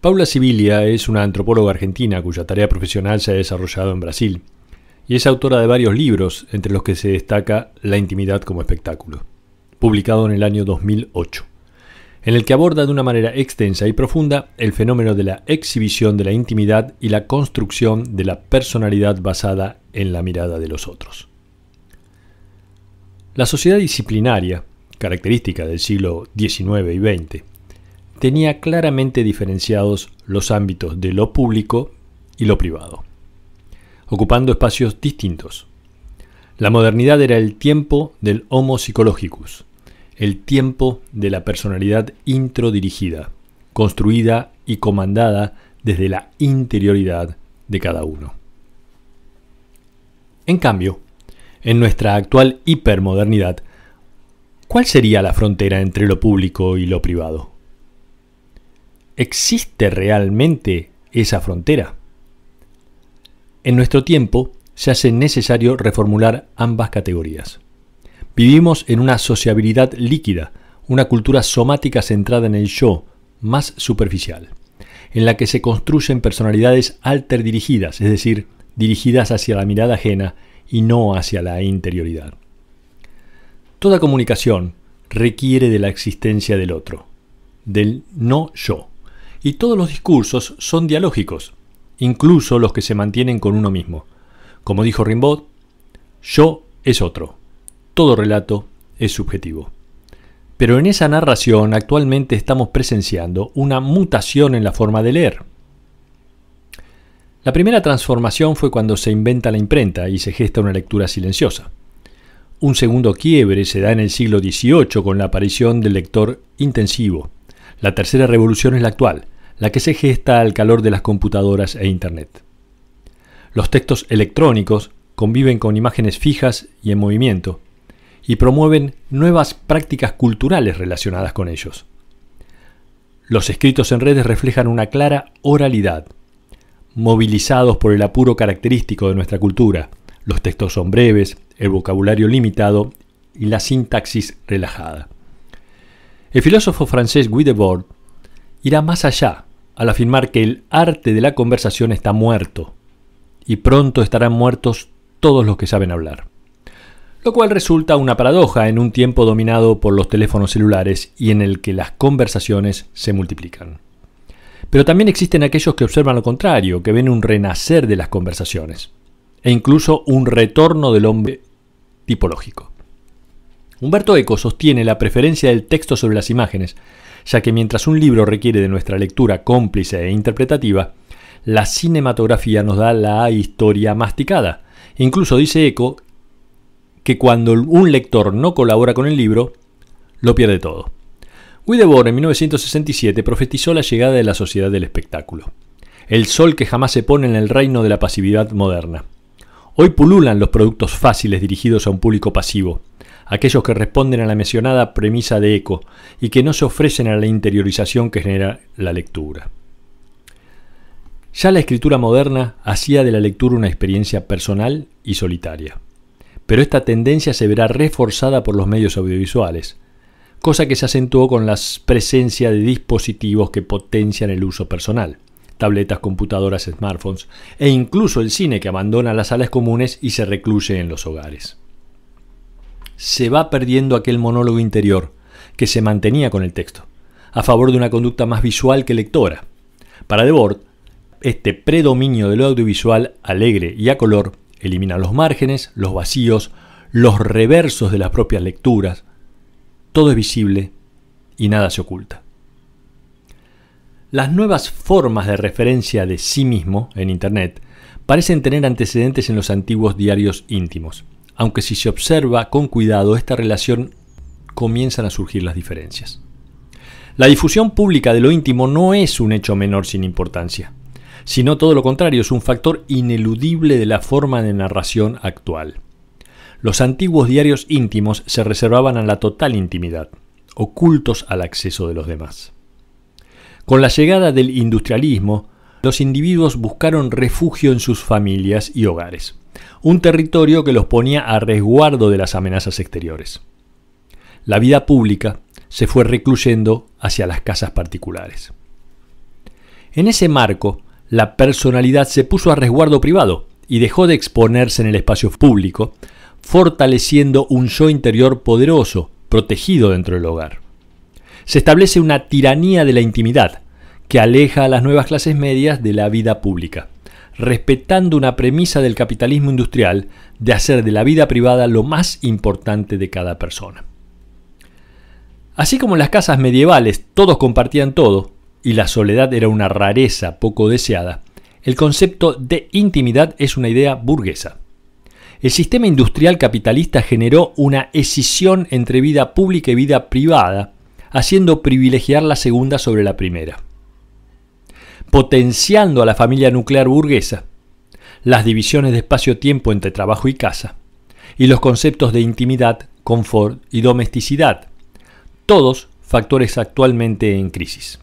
Paula Sibilia es una antropóloga argentina cuya tarea profesional se ha desarrollado en Brasil y es autora de varios libros, entre los que se destaca La intimidad como espectáculo, publicado en el año 2008, en el que aborda de una manera extensa y profunda el fenómeno de la exhibición de la intimidad y la construcción de la personalidad basada en la mirada de los otros. La sociedad disciplinaria, característica del siglo XIX y XX, tenía claramente diferenciados los ámbitos de lo público y lo privado, ocupando espacios distintos. La modernidad era el tiempo del Homo psicologicus, el tiempo de la personalidad introdirigida, construida y comandada desde la interioridad de cada uno. En cambio, en nuestra actual hipermodernidad, ¿cuál sería la frontera entre lo público y lo privado? ¿existe realmente esa frontera? En nuestro tiempo se hace necesario reformular ambas categorías. Vivimos en una sociabilidad líquida, una cultura somática centrada en el yo, más superficial, en la que se construyen personalidades alter dirigidas, es decir, dirigidas hacia la mirada ajena y no hacia la interioridad. Toda comunicación requiere de la existencia del otro, del no yo y todos los discursos son dialógicos, incluso los que se mantienen con uno mismo. Como dijo Rimbaud, yo es otro. Todo relato es subjetivo. Pero en esa narración actualmente estamos presenciando una mutación en la forma de leer. La primera transformación fue cuando se inventa la imprenta y se gesta una lectura silenciosa. Un segundo quiebre se da en el siglo XVIII con la aparición del lector intensivo, la tercera revolución es la actual, la que se gesta al calor de las computadoras e Internet. Los textos electrónicos conviven con imágenes fijas y en movimiento, y promueven nuevas prácticas culturales relacionadas con ellos. Los escritos en redes reflejan una clara oralidad, movilizados por el apuro característico de nuestra cultura. Los textos son breves, el vocabulario limitado y la sintaxis relajada. El filósofo francés Guy Debord irá más allá al afirmar que el arte de la conversación está muerto y pronto estarán muertos todos los que saben hablar. Lo cual resulta una paradoja en un tiempo dominado por los teléfonos celulares y en el que las conversaciones se multiplican. Pero también existen aquellos que observan lo contrario, que ven un renacer de las conversaciones e incluso un retorno del hombre tipológico. Humberto Eco sostiene la preferencia del texto sobre las imágenes, ya que mientras un libro requiere de nuestra lectura cómplice e interpretativa, la cinematografía nos da la historia masticada. Incluso dice Eco que cuando un lector no colabora con el libro, lo pierde todo. Debord, en 1967 profetizó la llegada de la sociedad del espectáculo, el sol que jamás se pone en el reino de la pasividad moderna. Hoy pululan los productos fáciles dirigidos a un público pasivo, aquellos que responden a la mencionada premisa de eco y que no se ofrecen a la interiorización que genera la lectura. Ya la escritura moderna hacía de la lectura una experiencia personal y solitaria, pero esta tendencia se verá reforzada por los medios audiovisuales, cosa que se acentuó con la presencia de dispositivos que potencian el uso personal, tabletas, computadoras, smartphones e incluso el cine que abandona las salas comunes y se recluye en los hogares se va perdiendo aquel monólogo interior que se mantenía con el texto, a favor de una conducta más visual que lectora. Para Debord, este predominio de lo audiovisual alegre y a color elimina los márgenes, los vacíos, los reversos de las propias lecturas. Todo es visible y nada se oculta. Las nuevas formas de referencia de sí mismo en Internet parecen tener antecedentes en los antiguos diarios íntimos aunque si se observa con cuidado esta relación comienzan a surgir las diferencias. La difusión pública de lo íntimo no es un hecho menor sin importancia, sino todo lo contrario, es un factor ineludible de la forma de narración actual. Los antiguos diarios íntimos se reservaban a la total intimidad, ocultos al acceso de los demás. Con la llegada del industrialismo, los individuos buscaron refugio en sus familias y hogares un territorio que los ponía a resguardo de las amenazas exteriores. La vida pública se fue recluyendo hacia las casas particulares. En ese marco, la personalidad se puso a resguardo privado y dejó de exponerse en el espacio público, fortaleciendo un yo interior poderoso, protegido dentro del hogar. Se establece una tiranía de la intimidad, que aleja a las nuevas clases medias de la vida pública respetando una premisa del capitalismo industrial de hacer de la vida privada lo más importante de cada persona. Así como en las casas medievales todos compartían todo y la soledad era una rareza poco deseada, el concepto de intimidad es una idea burguesa. El sistema industrial capitalista generó una escisión entre vida pública y vida privada, haciendo privilegiar la segunda sobre la primera potenciando a la familia nuclear burguesa, las divisiones de espacio-tiempo entre trabajo y casa, y los conceptos de intimidad, confort y domesticidad, todos factores actualmente en crisis.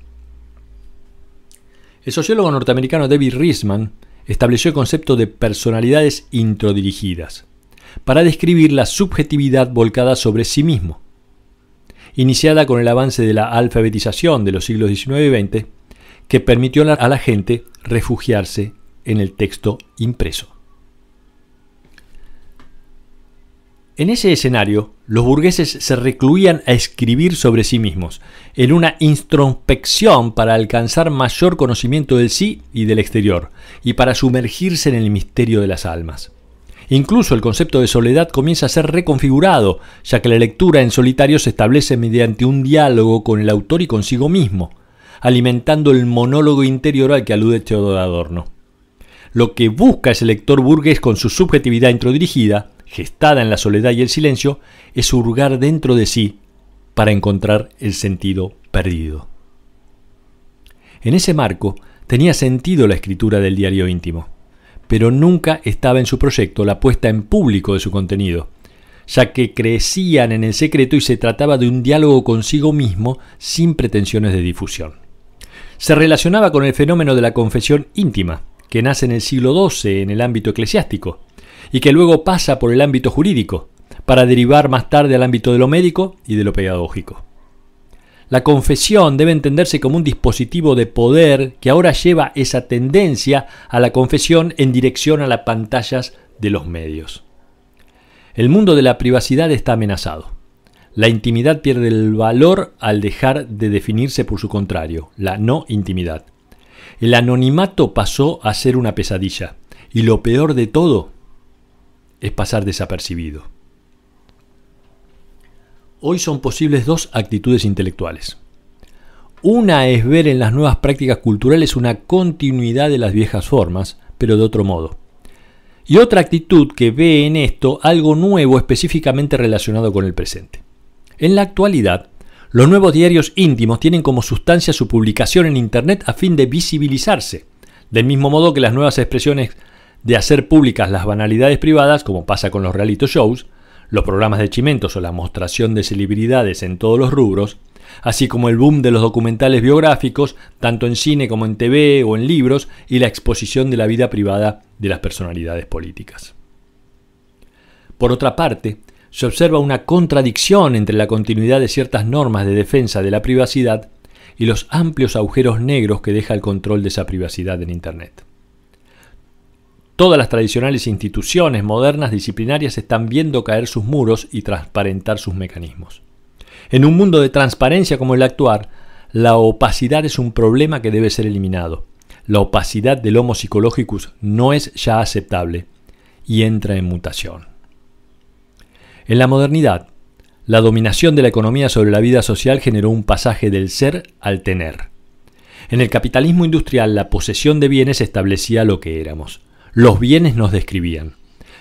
El sociólogo norteamericano David Riesman estableció el concepto de personalidades introdirigidas para describir la subjetividad volcada sobre sí mismo. Iniciada con el avance de la alfabetización de los siglos XIX y XX, que permitió a la gente refugiarse en el texto impreso. En ese escenario, los burgueses se recluían a escribir sobre sí mismos, en una introspección para alcanzar mayor conocimiento del sí y del exterior, y para sumergirse en el misterio de las almas. Incluso el concepto de soledad comienza a ser reconfigurado, ya que la lectura en solitario se establece mediante un diálogo con el autor y consigo mismo, alimentando el monólogo interior al que alude Teodoro Adorno. Lo que busca ese lector burgués con su subjetividad introdirigida, gestada en la soledad y el silencio, es hurgar dentro de sí para encontrar el sentido perdido. En ese marco tenía sentido la escritura del diario íntimo, pero nunca estaba en su proyecto la puesta en público de su contenido, ya que crecían en el secreto y se trataba de un diálogo consigo mismo sin pretensiones de difusión se relacionaba con el fenómeno de la confesión íntima, que nace en el siglo XII en el ámbito eclesiástico, y que luego pasa por el ámbito jurídico, para derivar más tarde al ámbito de lo médico y de lo pedagógico. La confesión debe entenderse como un dispositivo de poder que ahora lleva esa tendencia a la confesión en dirección a las pantallas de los medios. El mundo de la privacidad está amenazado. La intimidad pierde el valor al dejar de definirse por su contrario, la no intimidad. El anonimato pasó a ser una pesadilla, y lo peor de todo es pasar desapercibido. Hoy son posibles dos actitudes intelectuales. Una es ver en las nuevas prácticas culturales una continuidad de las viejas formas, pero de otro modo. Y otra actitud que ve en esto algo nuevo específicamente relacionado con el presente. En la actualidad, los nuevos diarios íntimos tienen como sustancia su publicación en Internet a fin de visibilizarse, del mismo modo que las nuevas expresiones de hacer públicas las banalidades privadas, como pasa con los realitos shows, los programas de chimentos o la mostración de celebridades en todos los rubros, así como el boom de los documentales biográficos, tanto en cine como en TV o en libros, y la exposición de la vida privada de las personalidades políticas. Por otra parte, se observa una contradicción entre la continuidad de ciertas normas de defensa de la privacidad y los amplios agujeros negros que deja el control de esa privacidad en Internet. Todas las tradicionales instituciones modernas disciplinarias están viendo caer sus muros y transparentar sus mecanismos. En un mundo de transparencia como el actual, la opacidad es un problema que debe ser eliminado. La opacidad del Homo psicologicus no es ya aceptable y entra en mutación. En la modernidad, la dominación de la economía sobre la vida social generó un pasaje del ser al tener. En el capitalismo industrial la posesión de bienes establecía lo que éramos. Los bienes nos describían.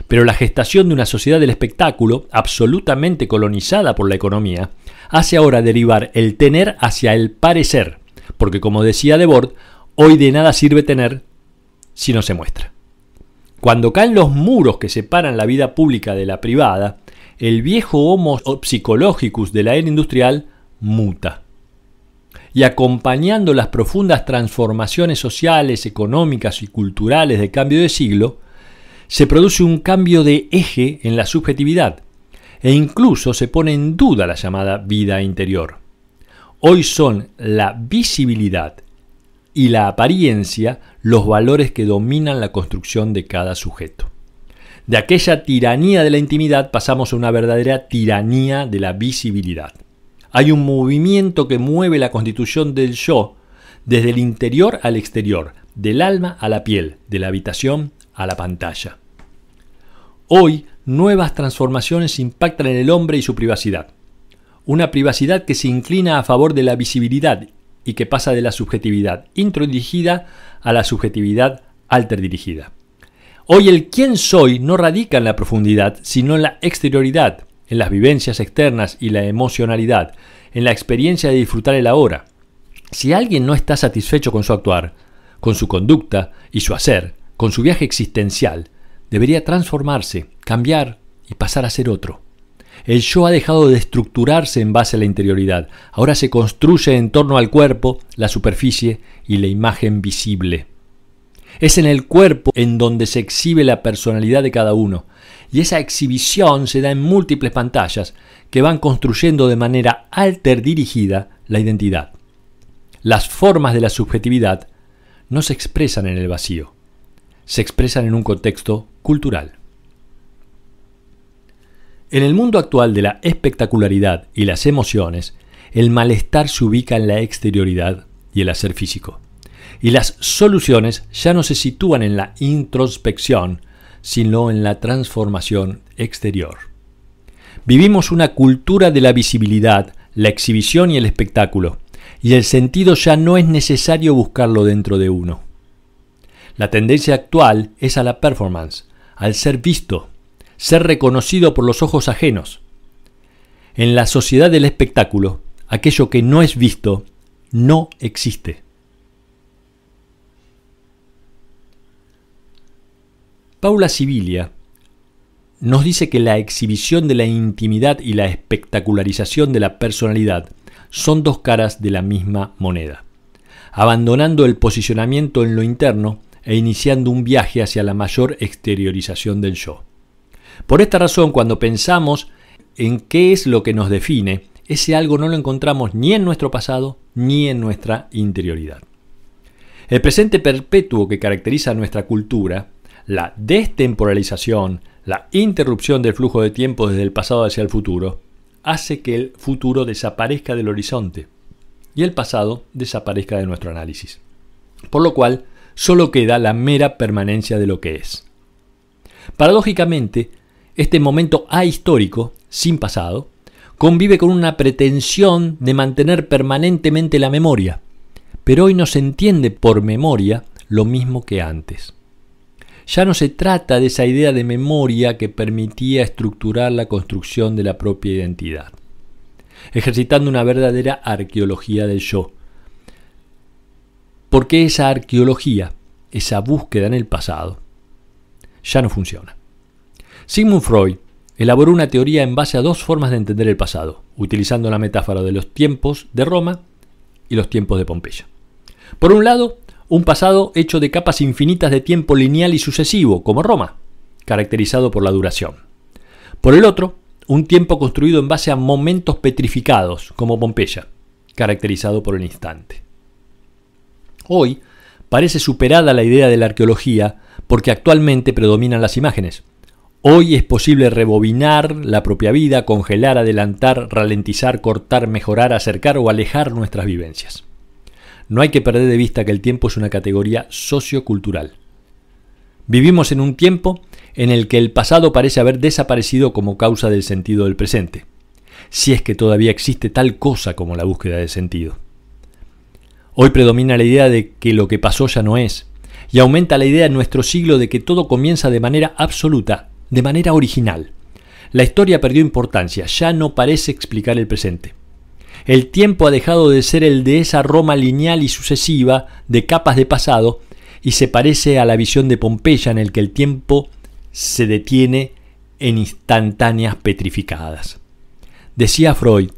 Pero la gestación de una sociedad del espectáculo, absolutamente colonizada por la economía, hace ahora derivar el tener hacia el parecer, porque como decía Debord, hoy de nada sirve tener si no se muestra. Cuando caen los muros que separan la vida pública de la privada, el viejo Homo psicologicus de la era industrial muta. Y acompañando las profundas transformaciones sociales, económicas y culturales de cambio de siglo, se produce un cambio de eje en la subjetividad e incluso se pone en duda la llamada vida interior. Hoy son la visibilidad y la apariencia los valores que dominan la construcción de cada sujeto. De aquella tiranía de la intimidad pasamos a una verdadera tiranía de la visibilidad. Hay un movimiento que mueve la constitución del yo desde el interior al exterior, del alma a la piel, de la habitación a la pantalla. Hoy, nuevas transformaciones impactan en el hombre y su privacidad. Una privacidad que se inclina a favor de la visibilidad y que pasa de la subjetividad introdirigida a la subjetividad alterdirigida. Hoy el quién soy no radica en la profundidad, sino en la exterioridad, en las vivencias externas y la emocionalidad, en la experiencia de disfrutar el ahora. Si alguien no está satisfecho con su actuar, con su conducta y su hacer, con su viaje existencial, debería transformarse, cambiar y pasar a ser otro. El yo ha dejado de estructurarse en base a la interioridad, ahora se construye en torno al cuerpo, la superficie y la imagen visible. Es en el cuerpo en donde se exhibe la personalidad de cada uno. Y esa exhibición se da en múltiples pantallas que van construyendo de manera alter dirigida la identidad. Las formas de la subjetividad no se expresan en el vacío, se expresan en un contexto cultural. En el mundo actual de la espectacularidad y las emociones, el malestar se ubica en la exterioridad y el hacer físico y las soluciones ya no se sitúan en la introspección, sino en la transformación exterior. Vivimos una cultura de la visibilidad, la exhibición y el espectáculo, y el sentido ya no es necesario buscarlo dentro de uno. La tendencia actual es a la performance, al ser visto, ser reconocido por los ojos ajenos. En la sociedad del espectáculo, aquello que no es visto no existe. Paula Sibilia nos dice que la exhibición de la intimidad y la espectacularización de la personalidad son dos caras de la misma moneda, abandonando el posicionamiento en lo interno e iniciando un viaje hacia la mayor exteriorización del yo. Por esta razón, cuando pensamos en qué es lo que nos define, ese algo no lo encontramos ni en nuestro pasado ni en nuestra interioridad. El presente perpetuo que caracteriza nuestra cultura la destemporalización, la interrupción del flujo de tiempo desde el pasado hacia el futuro, hace que el futuro desaparezca del horizonte y el pasado desaparezca de nuestro análisis. Por lo cual, solo queda la mera permanencia de lo que es. Paradójicamente, este momento ahistórico, sin pasado, convive con una pretensión de mantener permanentemente la memoria, pero hoy no se entiende por memoria lo mismo que antes. Ya no se trata de esa idea de memoria que permitía estructurar la construcción de la propia identidad, ejercitando una verdadera arqueología del yo. Porque esa arqueología, esa búsqueda en el pasado, ya no funciona. Sigmund Freud elaboró una teoría en base a dos formas de entender el pasado, utilizando la metáfora de los tiempos de Roma y los tiempos de Pompeya. Por un lado, un pasado hecho de capas infinitas de tiempo lineal y sucesivo, como Roma, caracterizado por la duración. Por el otro, un tiempo construido en base a momentos petrificados, como Pompeya, caracterizado por el instante. Hoy parece superada la idea de la arqueología porque actualmente predominan las imágenes. Hoy es posible rebobinar la propia vida, congelar, adelantar, ralentizar, cortar, mejorar, acercar o alejar nuestras vivencias. No hay que perder de vista que el tiempo es una categoría sociocultural. Vivimos en un tiempo en el que el pasado parece haber desaparecido como causa del sentido del presente, si es que todavía existe tal cosa como la búsqueda de sentido. Hoy predomina la idea de que lo que pasó ya no es, y aumenta la idea en nuestro siglo de que todo comienza de manera absoluta, de manera original. La historia perdió importancia, ya no parece explicar el presente. El tiempo ha dejado de ser el de esa Roma lineal y sucesiva de capas de pasado y se parece a la visión de Pompeya en el que el tiempo se detiene en instantáneas petrificadas. Decía Freud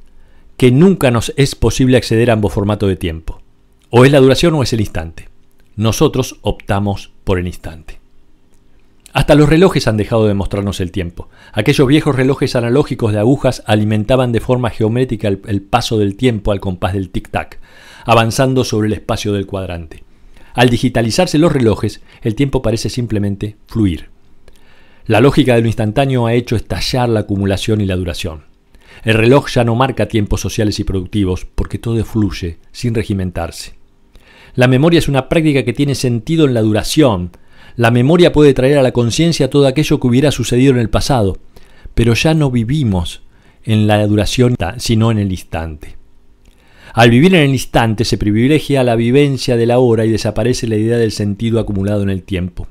que nunca nos es posible acceder a ambos formatos de tiempo. O es la duración o es el instante. Nosotros optamos por el instante. Hasta los relojes han dejado de mostrarnos el tiempo. Aquellos viejos relojes analógicos de agujas alimentaban de forma geométrica el, paso del tiempo al compás del tic-tac, avanzando sobre el espacio del cuadrante. Al digitalizarse los relojes, el tiempo parece simplemente fluir. La lógica de lo instantáneo ha hecho estallar la acumulación y la duración. El reloj ya no marca tiempos sociales y productivos porque todo fluye sin regimentarse. La memoria es una práctica que tiene sentido en la duración, la memoria puede traer a la conciencia todo aquello que hubiera sucedido en el pasado, pero ya no vivimos en la duración, sino en el instante. Al vivir en el instante se privilegia la vivencia de la hora y desaparece la idea del sentido acumulado en el tiempo.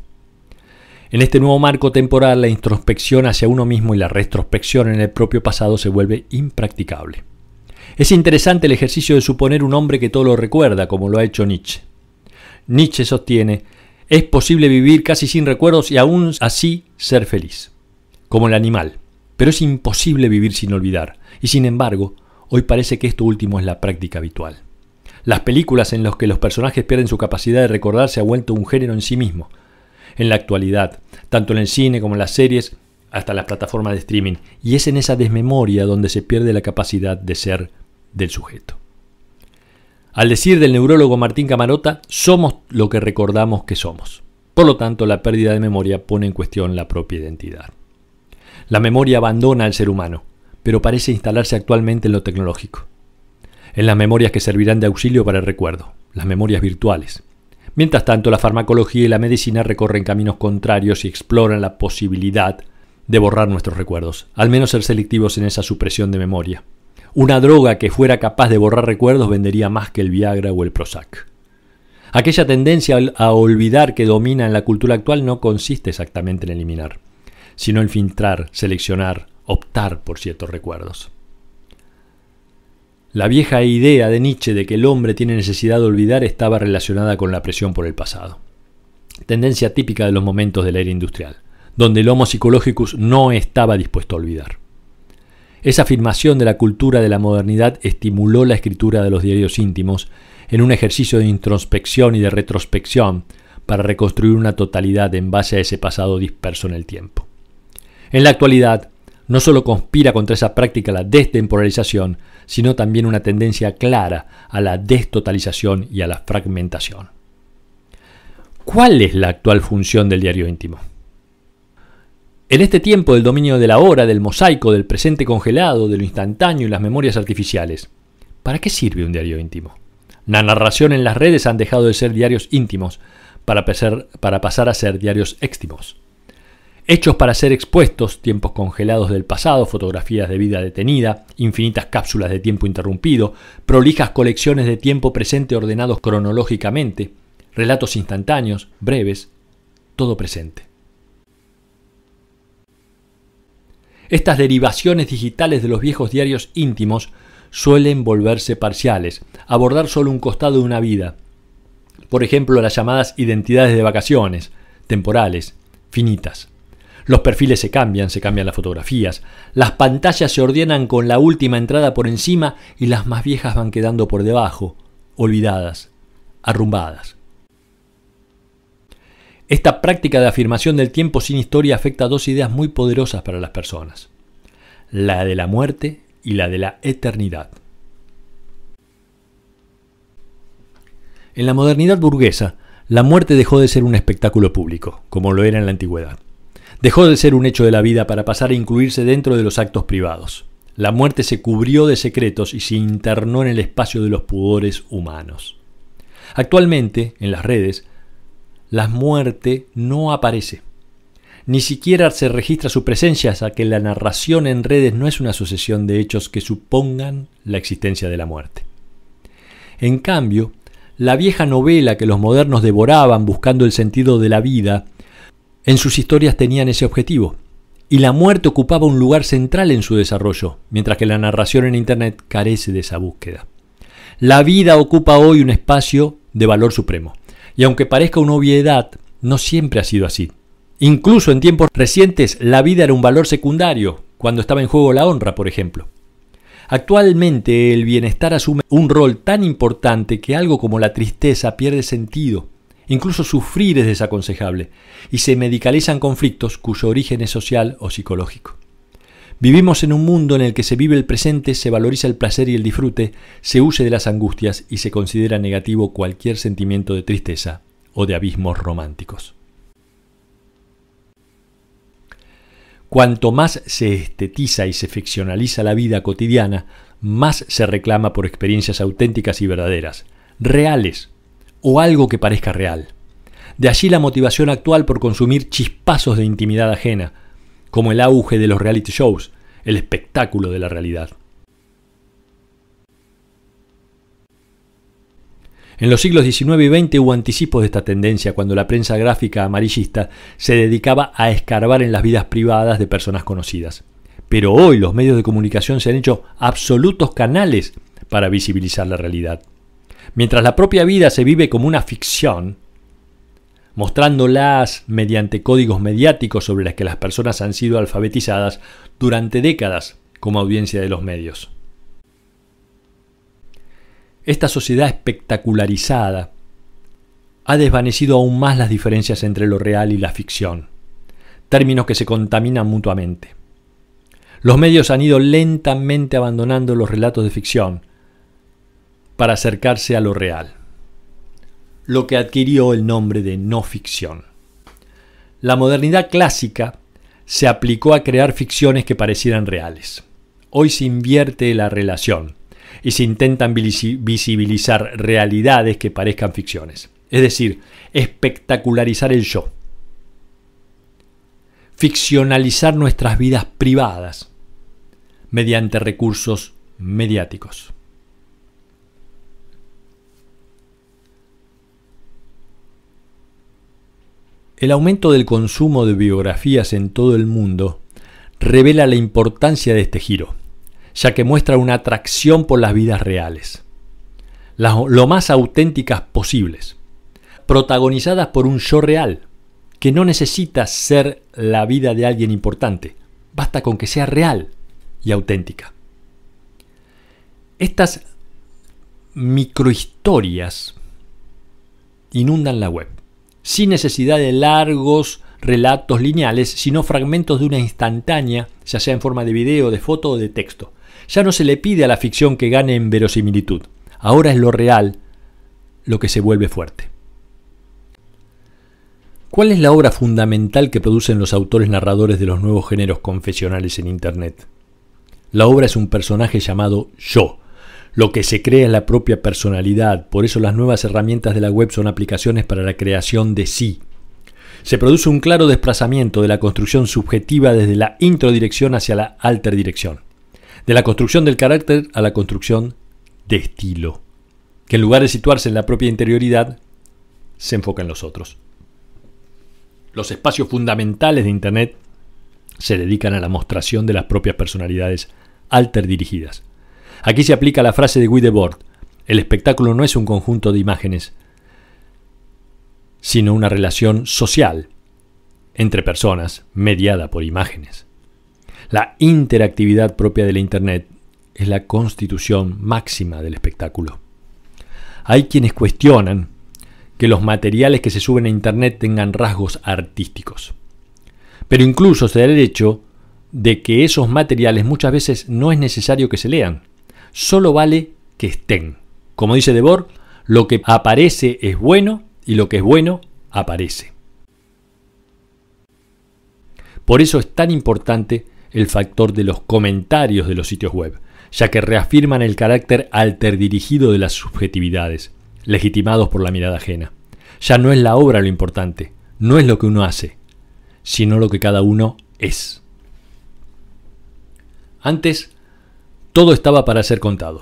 En este nuevo marco temporal, la introspección hacia uno mismo y la retrospección en el propio pasado se vuelve impracticable. Es interesante el ejercicio de suponer un hombre que todo lo recuerda, como lo ha hecho Nietzsche. Nietzsche sostiene es posible vivir casi sin recuerdos y aún así ser feliz, como el animal. Pero es imposible vivir sin olvidar. Y sin embargo, hoy parece que esto último es la práctica habitual. Las películas en las que los personajes pierden su capacidad de recordar se ha vuelto un género en sí mismo. En la actualidad, tanto en el cine como en las series, hasta las plataformas de streaming. Y es en esa desmemoria donde se pierde la capacidad de ser del sujeto. Al decir del neurólogo Martín Camarota, somos lo que recordamos que somos. Por lo tanto, la pérdida de memoria pone en cuestión la propia identidad. La memoria abandona al ser humano, pero parece instalarse actualmente en lo tecnológico, en las memorias que servirán de auxilio para el recuerdo, las memorias virtuales. Mientras tanto, la farmacología y la medicina recorren caminos contrarios y exploran la posibilidad de borrar nuestros recuerdos, al menos ser selectivos en esa supresión de memoria. Una droga que fuera capaz de borrar recuerdos vendería más que el Viagra o el Prozac. Aquella tendencia a olvidar que domina en la cultura actual no consiste exactamente en eliminar, sino en filtrar, seleccionar, optar por ciertos recuerdos. La vieja idea de Nietzsche de que el hombre tiene necesidad de olvidar estaba relacionada con la presión por el pasado. Tendencia típica de los momentos de la era industrial, donde el Homo psychologicus no estaba dispuesto a olvidar. Esa afirmación de la cultura de la modernidad estimuló la escritura de los diarios íntimos en un ejercicio de introspección y de retrospección para reconstruir una totalidad en base a ese pasado disperso en el tiempo. En la actualidad, no solo conspira contra esa práctica la destemporalización, sino también una tendencia clara a la destotalización y a la fragmentación. ¿Cuál es la actual función del diario íntimo? En este tiempo del dominio de la hora, del mosaico, del presente congelado, de lo instantáneo y las memorias artificiales, ¿para qué sirve un diario íntimo? La narración en las redes han dejado de ser diarios íntimos para, pasar, a ser diarios éxtimos. Hechos para ser expuestos, tiempos congelados del pasado, fotografías de vida detenida, infinitas cápsulas de tiempo interrumpido, prolijas colecciones de tiempo presente ordenados cronológicamente, relatos instantáneos, breves, todo presente. Estas derivaciones digitales de los viejos diarios íntimos suelen volverse parciales, abordar solo un costado de una vida. Por ejemplo, las llamadas identidades de vacaciones, temporales, finitas. Los perfiles se cambian, se cambian las fotografías, las pantallas se ordenan con la última entrada por encima y las más viejas van quedando por debajo, olvidadas, arrumbadas. Esta práctica de afirmación del tiempo sin historia afecta a dos ideas muy poderosas para las personas, la de la muerte y la de la eternidad. En la modernidad burguesa, la muerte dejó de ser un espectáculo público, como lo era en la antigüedad. Dejó de ser un hecho de la vida para pasar a incluirse dentro de los actos privados. La muerte se cubrió de secretos y se internó en el espacio de los pudores humanos. Actualmente, en las redes, la muerte no aparece. Ni siquiera se registra su presencia, ya que la narración en redes no es una sucesión de hechos que supongan la existencia de la muerte. En cambio, la vieja novela que los modernos devoraban buscando el sentido de la vida, en sus historias tenían ese objetivo, y la muerte ocupaba un lugar central en su desarrollo, mientras que la narración en Internet carece de esa búsqueda. La vida ocupa hoy un espacio de valor supremo, y aunque parezca una obviedad, no siempre ha sido así. Incluso en tiempos recientes la vida era un valor secundario, cuando estaba en juego la honra, por ejemplo. Actualmente el bienestar asume un rol tan importante que algo como la tristeza pierde sentido. Incluso sufrir es desaconsejable y se medicalizan conflictos cuyo origen es social o psicológico. Vivimos en un mundo en el que se vive el presente, se valoriza el placer y el disfrute, se use de las angustias y se considera negativo cualquier sentimiento de tristeza o de abismos románticos. Cuanto más se estetiza y se ficcionaliza la vida cotidiana, más se reclama por experiencias auténticas y verdaderas, reales, o algo que parezca real. De allí la motivación actual por consumir chispazos de intimidad ajena, como el auge de los reality shows, el espectáculo de la realidad. En los siglos XIX y XX hubo anticipos de esta tendencia cuando la prensa gráfica amarillista se dedicaba a escarbar en las vidas privadas de personas conocidas. Pero hoy los medios de comunicación se han hecho absolutos canales para visibilizar la realidad. Mientras la propia vida se vive como una ficción, mostrándolas mediante códigos mediáticos sobre las que las personas han sido alfabetizadas durante décadas como audiencia de los medios. Esta sociedad espectacularizada ha desvanecido aún más las diferencias entre lo real y la ficción, términos que se contaminan mutuamente. Los medios han ido lentamente abandonando los relatos de ficción para acercarse a lo real lo que adquirió el nombre de no ficción. La modernidad clásica se aplicó a crear ficciones que parecieran reales. Hoy se invierte la relación y se intentan visibilizar realidades que parezcan ficciones, es decir, espectacularizar el yo, ficcionalizar nuestras vidas privadas mediante recursos mediáticos. El aumento del consumo de biografías en todo el mundo revela la importancia de este giro, ya que muestra una atracción por las vidas reales, lo más auténticas posibles, protagonizadas por un yo real, que no necesita ser la vida de alguien importante, basta con que sea real y auténtica. Estas microhistorias inundan la web sin necesidad de largos relatos lineales, sino fragmentos de una instantánea, ya sea en forma de video, de foto o de texto. Ya no se le pide a la ficción que gane en verosimilitud. Ahora es lo real lo que se vuelve fuerte. ¿Cuál es la obra fundamental que producen los autores narradores de los nuevos géneros confesionales en Internet? La obra es un personaje llamado yo, lo que se crea es la propia personalidad, por eso las nuevas herramientas de la web son aplicaciones para la creación de sí. Se produce un claro desplazamiento de la construcción subjetiva desde la introdirección hacia la alterdirección, de la construcción del carácter a la construcción de estilo, que en lugar de situarse en la propia interioridad, se enfoca en los otros. Los espacios fundamentales de Internet se dedican a la mostración de las propias personalidades alterdirigidas. Aquí se aplica la frase de Guy Debord. El espectáculo no es un conjunto de imágenes, sino una relación social entre personas mediada por imágenes. La interactividad propia de la Internet es la constitución máxima del espectáculo. Hay quienes cuestionan que los materiales que se suben a Internet tengan rasgos artísticos. Pero incluso se da el hecho de que esos materiales muchas veces no es necesario que se lean solo vale que estén. Como dice Debord, lo que aparece es bueno y lo que es bueno aparece. Por eso es tan importante el factor de los comentarios de los sitios web, ya que reafirman el carácter alterdirigido de las subjetividades, legitimados por la mirada ajena. Ya no es la obra lo importante, no es lo que uno hace, sino lo que cada uno es. Antes todo estaba para ser contado.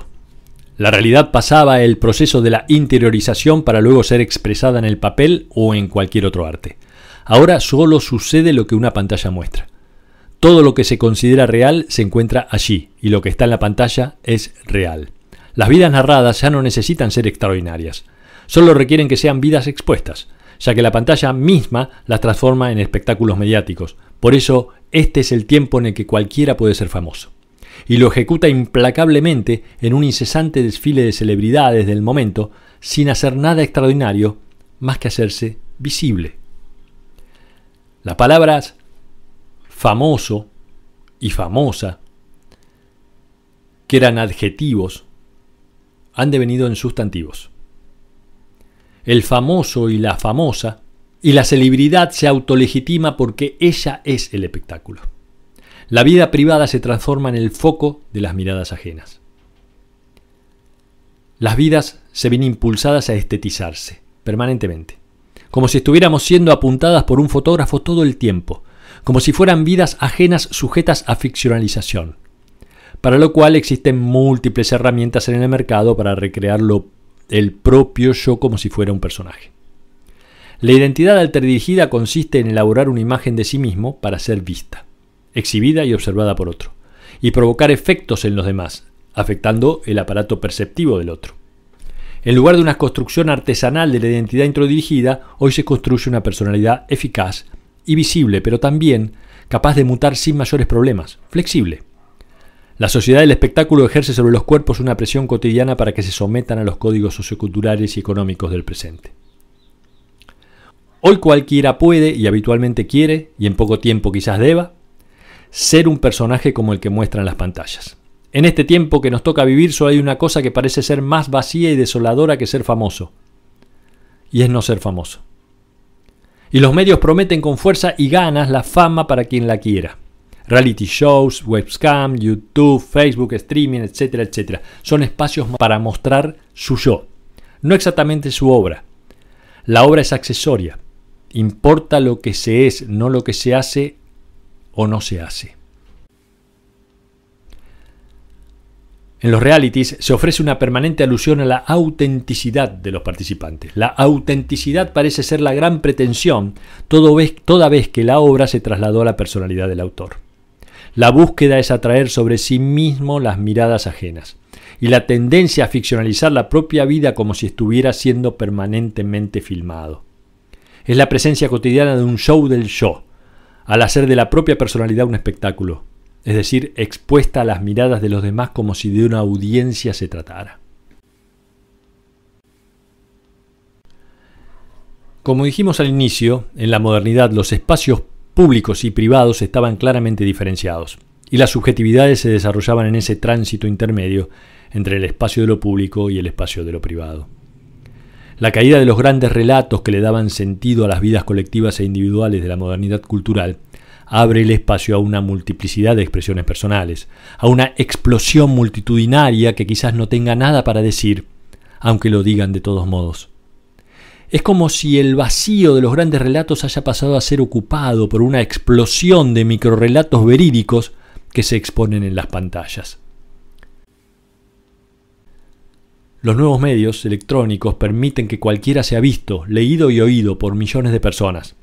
La realidad pasaba el proceso de la interiorización para luego ser expresada en el papel o en cualquier otro arte. Ahora solo sucede lo que una pantalla muestra. Todo lo que se considera real se encuentra allí y lo que está en la pantalla es real. Las vidas narradas ya no necesitan ser extraordinarias, solo requieren que sean vidas expuestas, ya que la pantalla misma las transforma en espectáculos mediáticos. Por eso, este es el tiempo en el que cualquiera puede ser famoso y lo ejecuta implacablemente en un incesante desfile de celebridades del momento, sin hacer nada extraordinario más que hacerse visible. Las palabras famoso y famosa, que eran adjetivos, han devenido en sustantivos. El famoso y la famosa y la celebridad se autolegitima porque ella es el espectáculo. La vida privada se transforma en el foco de las miradas ajenas. Las vidas se ven impulsadas a estetizarse permanentemente, como si estuviéramos siendo apuntadas por un fotógrafo todo el tiempo, como si fueran vidas ajenas sujetas a ficcionalización, para lo cual existen múltiples herramientas en el mercado para recrear el propio yo como si fuera un personaje. La identidad alterdirigida consiste en elaborar una imagen de sí mismo para ser vista exhibida y observada por otro, y provocar efectos en los demás, afectando el aparato perceptivo del otro. En lugar de una construcción artesanal de la identidad introdirigida, hoy se construye una personalidad eficaz y visible, pero también capaz de mutar sin mayores problemas, flexible. La sociedad del espectáculo ejerce sobre los cuerpos una presión cotidiana para que se sometan a los códigos socioculturales y económicos del presente. Hoy cualquiera puede y habitualmente quiere, y en poco tiempo quizás deba, ser un personaje como el que muestran las pantallas. En este tiempo que nos toca vivir solo hay una cosa que parece ser más vacía y desoladora que ser famoso. Y es no ser famoso. Y los medios prometen con fuerza y ganas la fama para quien la quiera. Reality shows, scam, YouTube, Facebook, streaming, etcétera, etcétera. Son espacios para mostrar su yo. No exactamente su obra. La obra es accesoria. Importa lo que se es, no lo que se hace o no se hace. En los realities se ofrece una permanente alusión a la autenticidad de los participantes. La autenticidad parece ser la gran pretensión toda vez, que la obra se trasladó a la personalidad del autor. La búsqueda es atraer sobre sí mismo las miradas ajenas y la tendencia a ficcionalizar la propia vida como si estuviera siendo permanentemente filmado. Es la presencia cotidiana de un show del show al hacer de la propia personalidad un espectáculo, es decir, expuesta a las miradas de los demás como si de una audiencia se tratara. Como dijimos al inicio, en la modernidad los espacios públicos y privados estaban claramente diferenciados, y las subjetividades se desarrollaban en ese tránsito intermedio entre el espacio de lo público y el espacio de lo privado. La caída de los grandes relatos que le daban sentido a las vidas colectivas e individuales de la modernidad cultural abre el espacio a una multiplicidad de expresiones personales, a una explosión multitudinaria que quizás no tenga nada para decir, aunque lo digan de todos modos. Es como si el vacío de los grandes relatos haya pasado a ser ocupado por una explosión de microrelatos verídicos que se exponen en las pantallas. Los nuevos medios electrónicos permiten que cualquiera sea visto, leído y oído por millones de personas.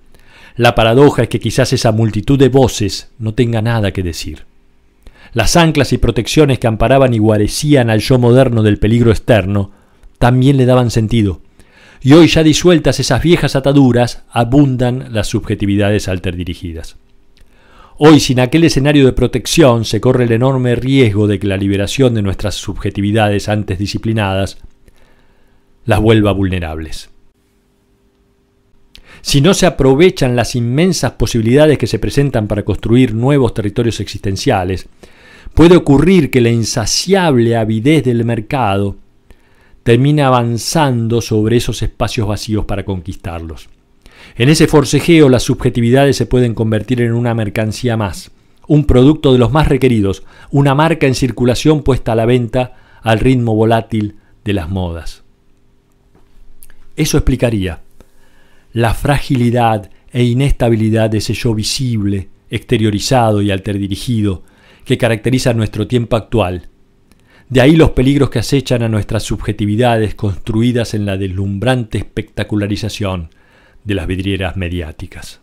La paradoja es que quizás esa multitud de voces no tenga nada que decir. Las anclas y protecciones que amparaban y guarecían al yo moderno del peligro externo también le daban sentido. Y hoy ya disueltas esas viejas ataduras, abundan las subjetividades alterdirigidas. Hoy, sin aquel escenario de protección, se corre el enorme riesgo de que la liberación de nuestras subjetividades antes disciplinadas las vuelva vulnerables. Si no se aprovechan las inmensas posibilidades que se presentan para construir nuevos territorios existenciales, puede ocurrir que la insaciable avidez del mercado termine avanzando sobre esos espacios vacíos para conquistarlos. En ese forcejeo las subjetividades se pueden convertir en una mercancía más, un producto de los más requeridos, una marca en circulación puesta a la venta al ritmo volátil de las modas. Eso explicaría la fragilidad e inestabilidad de ese yo visible, exteriorizado y alterdirigido que caracteriza nuestro tiempo actual. De ahí los peligros que acechan a nuestras subjetividades construidas en la deslumbrante espectacularización, de las vidrieras mediáticas.